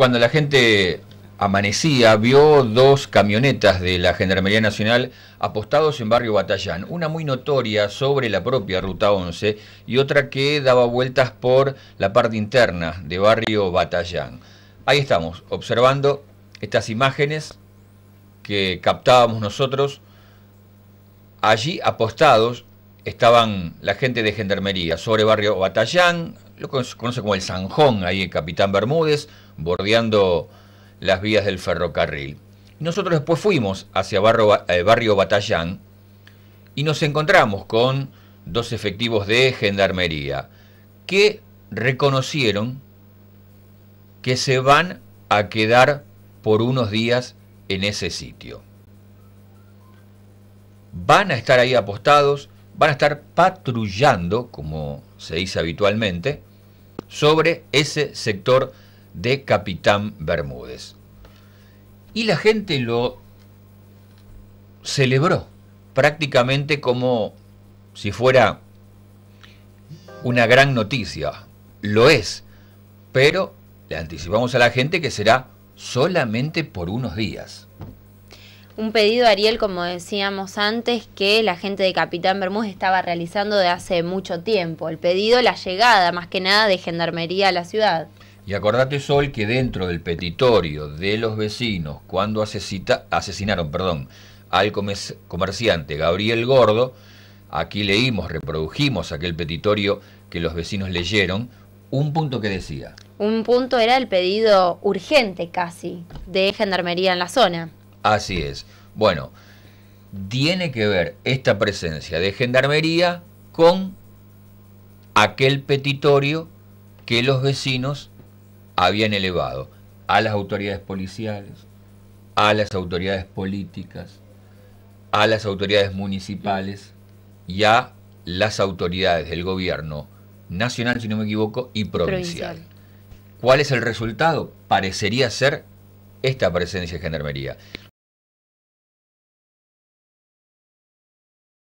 cuando la gente amanecía, vio dos camionetas de la Gendarmería Nacional apostados en Barrio Batallán, una muy notoria sobre la propia Ruta 11 y otra que daba vueltas por la parte interna de Barrio Batallán. Ahí estamos, observando estas imágenes que captábamos nosotros. Allí apostados estaban la gente de Gendarmería sobre Barrio Batallán, lo conoce como el Sanjón, ahí el Capitán Bermúdez, bordeando las vías del ferrocarril. Nosotros después fuimos hacia el eh, barrio Batallán y nos encontramos con dos efectivos de gendarmería que reconocieron que se van a quedar por unos días en ese sitio. Van a estar ahí apostados, van a estar patrullando, como se dice habitualmente, sobre ese sector de Capitán Bermúdez. Y la gente lo celebró prácticamente como si fuera una gran noticia. Lo es, pero le anticipamos a la gente que será solamente por unos días un pedido, Ariel, como decíamos antes, que la gente de Capitán Bermúdez estaba realizando de hace mucho tiempo. El pedido, la llegada, más que nada, de Gendarmería a la ciudad. Y acordate, Sol, que dentro del petitorio de los vecinos, cuando asesinaron perdón, al comerciante Gabriel Gordo, aquí leímos, reprodujimos aquel petitorio que los vecinos leyeron, un punto que decía. Un punto era el pedido urgente casi de Gendarmería en la zona. Así es. Bueno, tiene que ver esta presencia de gendarmería con aquel petitorio que los vecinos habían elevado a las autoridades policiales, a las autoridades políticas, a las autoridades municipales y a las autoridades del gobierno nacional, si no me equivoco, y provincial. ¿Cuál es el resultado? Parecería ser esta presencia de gendarmería.